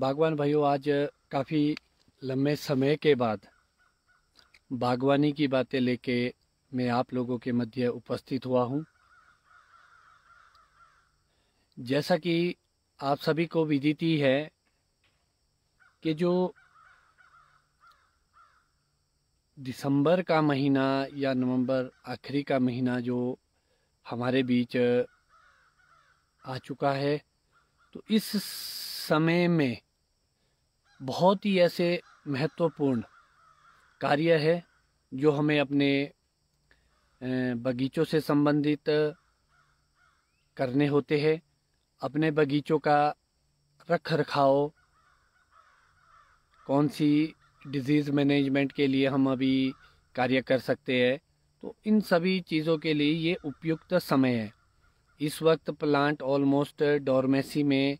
बागवान भाइयों आज काफ़ी लंबे समय के बाद बागवानी की बातें लेके मैं आप लोगों के मध्य उपस्थित हुआ हूँ जैसा कि आप सभी को विदित है कि जो दिसंबर का महीना या नवंबर आखिरी का महीना जो हमारे बीच आ चुका है तो इस समय में बहुत ही ऐसे महत्वपूर्ण कार्य है जो हमें अपने बगीचों से संबंधित करने होते हैं अपने बगीचों का रख रखाव कौन सी डिज़ीज़ मैनेजमेंट के लिए हम अभी कार्य कर सकते हैं तो इन सभी चीज़ों के लिए ये उपयुक्त समय है इस वक्त प्लांट ऑलमोस्ट डोरमेसी में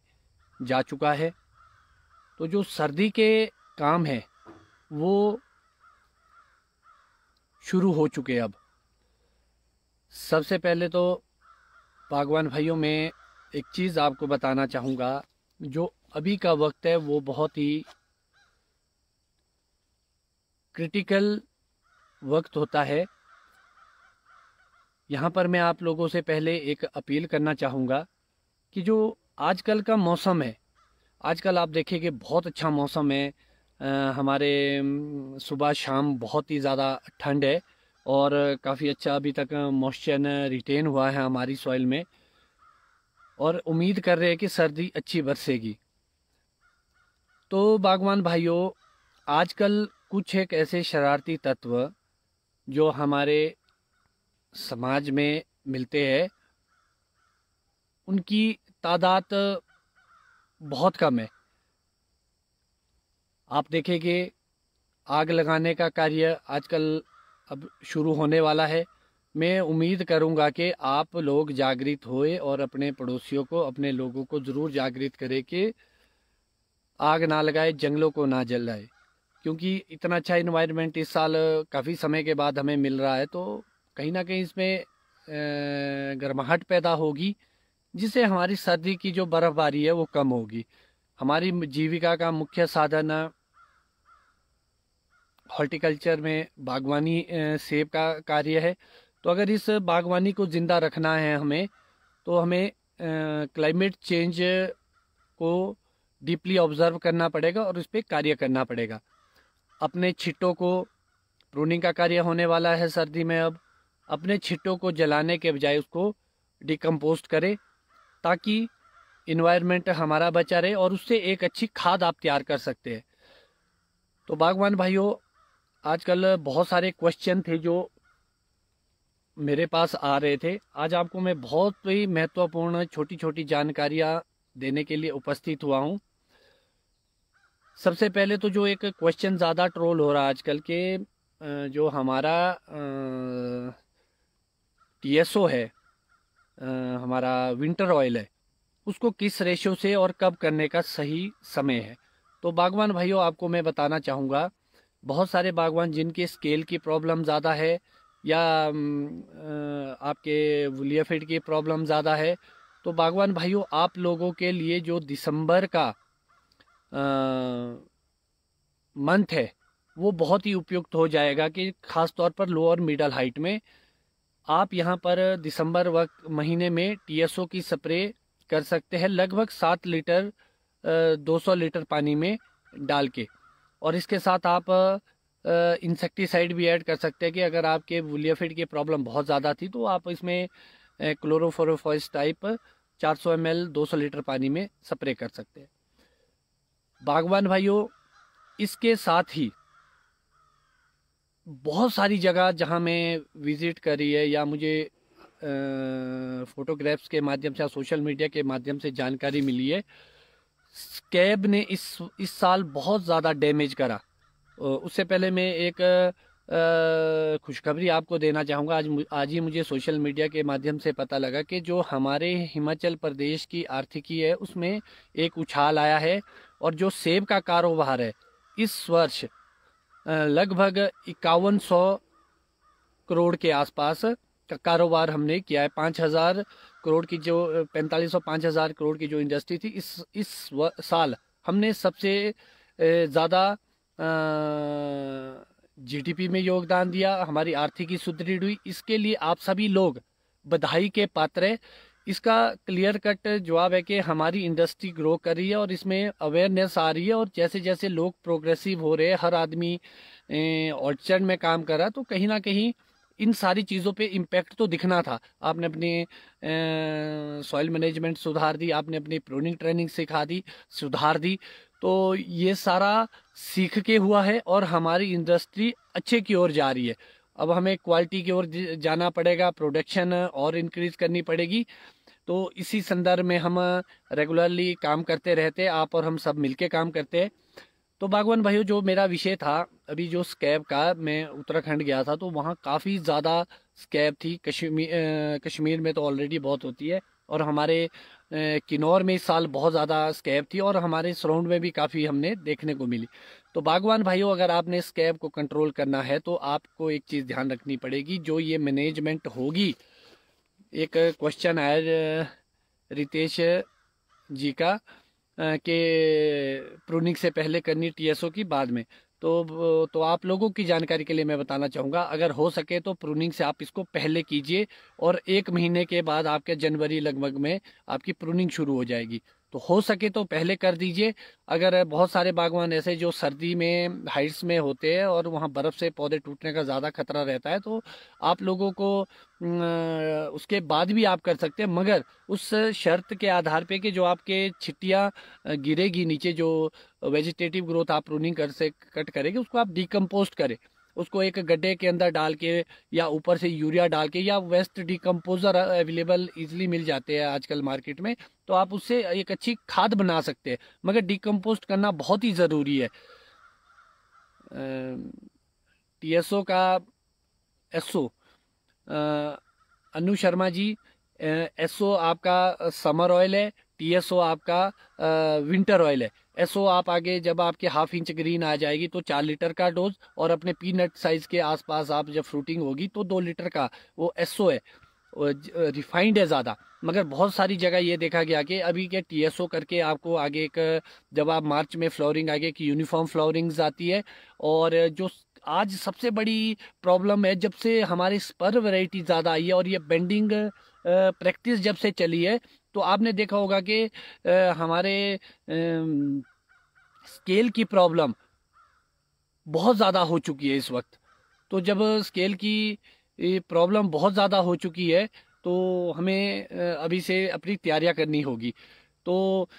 जा चुका है तो जो सर्दी के काम है वो शुरू हो चुके अब सबसे पहले तो बागवान भाइयों में एक चीज़ आपको बताना चाहूँगा जो अभी का वक्त है वो बहुत ही क्रिटिकल वक्त होता है यहाँ पर मैं आप लोगों से पहले एक अपील करना चाहूँगा कि जो आजकल का मौसम है आजकल आप देखिए कि बहुत अच्छा मौसम है आ, हमारे सुबह शाम बहुत ही ज़्यादा ठंड है और काफ़ी अच्छा अभी तक मॉइस्चर रिटेन हुआ है हमारी सॉइल में और उम्मीद कर रहे हैं कि सर्दी अच्छी बरसेगी तो बागवान भाइयों आजकल कुछ एक ऐसे शरारती तत्व जो हमारे समाज में मिलते हैं उनकी तादाद बहुत कम है आप देखेंगे आग लगाने का कार्य आजकल अब शुरू होने वाला है मैं उम्मीद करूंगा कि आप लोग जागृत होए और अपने पड़ोसियों को अपने लोगों को ज़रूर जागृत करें कि आग ना लगाए जंगलों को ना जलाए क्योंकि इतना अच्छा इन्वायरमेंट इस साल काफ़ी समय के बाद हमें मिल रहा है तो कहीं ना कहीं इसमें गर्माहट पैदा होगी जिससे हमारी सर्दी की जो बर्फबारी है वो कम होगी हमारी जीविका का मुख्य साधन हॉर्टिकल्चर में बागवानी सेब का कार्य है तो अगर इस बागवानी को ज़िंदा रखना है हमें तो हमें क्लाइमेट चेंज को डीपली ऑब्जर्व करना पड़ेगा और उस पर कार्य करना पड़ेगा अपने छिट्टों को प्रूनिंग का कार्य होने वाला है सर्दी में अब अपने छिट्टों को जलाने के बजाय उसको डिकम्पोस्ट करें ताकि इन्वायरमेंट हमारा बचा रहे और उससे एक अच्छी खाद आप तैयार कर सकते हैं तो बागवान भाइयों आजकल बहुत सारे क्वेश्चन थे जो मेरे पास आ रहे थे आज आपको मैं बहुत ही महत्वपूर्ण छोटी छोटी जानकारियां देने के लिए उपस्थित हुआ हूं सबसे पहले तो जो एक क्वेश्चन ज़्यादा ट्रोल हो रहा है आजकल के जो हमारा टीएसओ है हमारा विंटर ऑयल है उसको किस रेशो से और कब करने का सही समय है तो बागवान भाइयों आपको मैं बताना चाहूँगा बहुत सारे बागवान जिनके स्केल की प्रॉब्लम ज़्यादा है या आपके वुलियाफिट की प्रॉब्लम ज़्यादा है तो बागवान भाइयों आप लोगों के लिए जो दिसंबर का मंथ है वो बहुत ही उपयुक्त हो जाएगा कि ख़ास तौर पर लोअर मिडल हाइट में आप यहाँ पर दिसंबर वक्त महीने में टीएसओ की स्प्रे कर सकते हैं लगभग सात लीटर दो सौ लीटर पानी में डाल के और इसके साथ आप इंसेक्टिसाइड भी ऐड कर सकते हैं कि अगर आपके वुलियाफिड की प्रॉब्लम बहुत ज़्यादा थी तो आप इसमें क्लोरोफोरोफॉइस टाइप 400 सौ 200 लीटर पानी में स्प्रे कर सकते हैं बागवान भाइयों इसके साथ ही बहुत सारी जगह जहाँ मैं विज़िट करी है या मुझे फ़ोटोग्राफ्स के माध्यम से या सोशल मीडिया के माध्यम से जानकारी मिली है स्कैब ने इस इस साल बहुत ज़्यादा डैमेज करा उससे पहले मैं एक खुशखबरी आपको देना चाहूँगा आज आज ही मुझे सोशल मीडिया के माध्यम से पता लगा कि जो हमारे हिमाचल प्रदेश की आर्थिकी है उसमें एक उछाल आया है और जो सेब का कारोबार है इस वर्ष लगभग इक्यावन सौ करोड़ के आसपास का कारोबार हमने किया है पाँच हज़ार करोड़ की जो पैंतालीस सौ पाँच हज़ार करोड़ की जो इंडस्ट्री थी इस इस साल हमने सबसे ज़्यादा जीडीपी में योगदान दिया हमारी आर्थिकी सुदृढ़ हुई इसके लिए आप सभी लोग बधाई के पात्र इसका क्लियर कट जवाब है कि हमारी इंडस्ट्री ग्रो कर रही है और इसमें अवेयरनेस आ रही है और जैसे जैसे लोग प्रोग्रेसिव हो रहे हैं हर आदमी ऑर्चर्ड में काम कर रहा है तो कहीं ना कहीं इन सारी चीज़ों पे इम्पैक्ट तो दिखना था आपने अपने सॉइल मैनेजमेंट सुधार दी आपने अपनी प्रोनिंग ट्रेनिंग सिखा दी सुधार दी तो ये सारा सीख के हुआ है और हमारी इंडस्ट्री अच्छे की ओर जा रही है अब हमें क्वालिटी की ओर जाना पड़ेगा प्रोडक्शन और इंक्रीज करनी पड़ेगी तो इसी संदर्भ में हम रेगुलरली काम करते रहते आप और हम सब मिलके काम करते तो बागवान भाइयों जो मेरा विषय था अभी जो स्कैब का मैं उत्तराखंड गया था तो वहाँ काफ़ी ज़्यादा स्कैब थी कश्मीर कश्मीर में तो ऑलरेडी बहुत होती है और हमारे किन्नौर में इस साल बहुत ज़्यादा स्कैब थी और हमारे सराउंड में भी काफ़ी हमने देखने को मिली तो बागवान भाइयों अगर आपने स्कैब को कंट्रोल करना है तो आपको एक चीज़ ध्यान रखनी पड़ेगी जो ये मैनेजमेंट होगी एक क्वेश्चन आया रितेश जी का के प्रूनिंग से पहले करनी टीएसओ की बाद में तो तो आप लोगों की जानकारी के लिए मैं बताना चाहूँगा अगर हो सके तो प्रूनिंग से आप इसको पहले कीजिए और एक महीने के बाद आपके जनवरी लगभग में आपकी प्रूनिंग शुरू हो जाएगी तो हो सके तो पहले कर दीजिए अगर बहुत सारे बागवान ऐसे जो सर्दी में हाइट्स में होते हैं और वहाँ बर्फ़ से पौधे टूटने का ज़्यादा खतरा रहता है तो आप लोगों को उसके बाद भी आप कर सकते हैं मगर उस शर्त के आधार पे कि जो आपके छिट्टियाँ गिरेगी नीचे जो वेजिटेटिव ग्रोथ आप रूनिंग कर से कट करेंगे उसको आप डिकम्पोस्ट करें उसको एक गड्ढे के अंदर डाल के या ऊपर से यूरिया डाल के या वेस्ट डिकम्पोजर अवेलेबल इजीली मिल जाते हैं आजकल मार्केट में तो आप उससे एक अच्छी खाद बना सकते हैं मगर डिकम्पोस्ट करना बहुत ही ज़रूरी है टीएसओ का एसओ अनु शर्मा जी एसओ आपका समर ऑयल है टीएसओ आपका आ, विंटर ऑयल है एसओ आप आगे जब आपके हाफ इंच ग्रीन आ जाएगी तो चार लीटर का डोज और अपने पीनट साइज के आसपास आप जब फ्रूटिंग होगी तो दो लीटर का वो एसओ है रिफाइंड है ज़्यादा मगर बहुत सारी जगह ये देखा गया कि अभी के टीएसओ करके आपको आगे एक जब आप मार्च में फ्लोरिंग आगे की यूनिफॉर्म फ्लावरिंग्स आती है और जो आज सबसे बड़ी प्रॉब्लम है जब से हमारे स्पर वैरायटी ज़्यादा आई है और ये बेंडिंग प्रैक्टिस जब से चली है तो आपने देखा होगा कि हमारे स्केल की प्रॉब्लम बहुत ज़्यादा हो चुकी है इस वक्त तो जब स्केल की प्रॉब्लम बहुत ज़्यादा हो चुकी है तो हमें अभी से अपनी तैयारियां करनी होगी तो